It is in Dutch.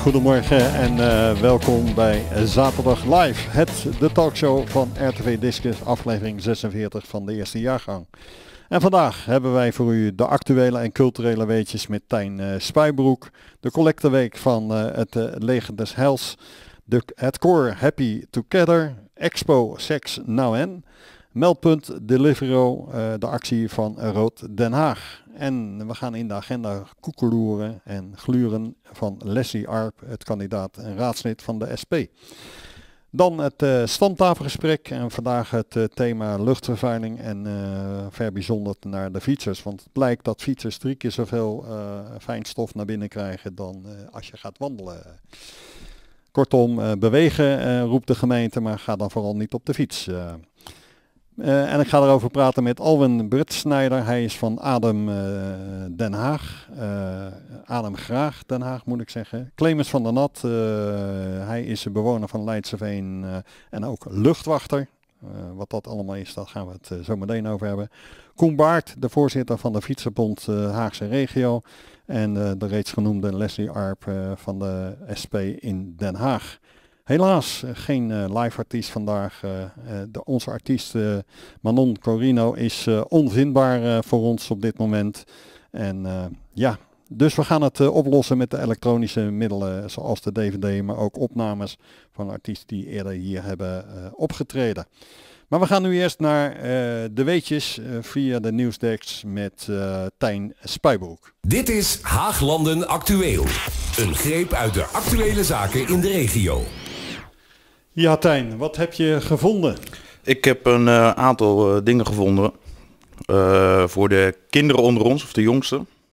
goedemorgen en eh, welkom bij Zaterdag Live, het, de talkshow van RTV Discus, aflevering 46 van de eerste jaargang. En vandaag hebben wij voor u de actuele en culturele weetjes met Tijn uh, eh, Spuibroek, de week van eh, het Leger des Heils, het core Happy Together, Expo Sex Now en... Meldpunt Delivero, eh, de actie van Rood Den Haag. En we gaan in de agenda koekeloeren en gluren van Leslie Arp, het kandidaat en raadslid van de SP. Dan het uh, standtafelgesprek en vandaag het eh, thema luchtvervuiling en ver bijzonder naar de fietsers. Want het blijkt dat fietsers drie keer zoveel fijnstof naar binnen krijgen dan als je gaat wandelen. Kortom, bewegen roept de gemeente, maar ga dan vooral niet op de fiets. Eh, en ik ga erover praten met Alwin Britsnijder. Hij is van Adem eh, Den Haag. Uh, Adem Graag Den Haag moet ik zeggen. Clemens van der Nat. hij is bewoner van Leidseveen en ook luchtwachter. wat dat allemaal is, daar gaan we het zo meteen over hebben. Koen Baart, de voorzitter van de Fietsenbond Haagse Regio. En de reeds genoemde Leslie Arp van de SP in Den Haag. Helaas eh, geen eh, live artiest vandaag. Eh, de, onze artiest Manon Corino is onvindbaar voor ons op dit moment. En ja, dus we gaan het oplossen met de elektronische middelen, zoals de DVD, maar ook opnames van artiesten die eerder hier hebben opgetreden. Maar we gaan nu eerst naar de weetjes via de nieuwsdeks met Tijn Spijboek. Dit is Haaglanden Actueel. Een greep uit de actuele zaken in de regio. Ja, Tijn, wat heb je gevonden? Ik heb een eh, aantal eh, dingen gevonden eh, voor de kinderen onder ons, of de jongsten.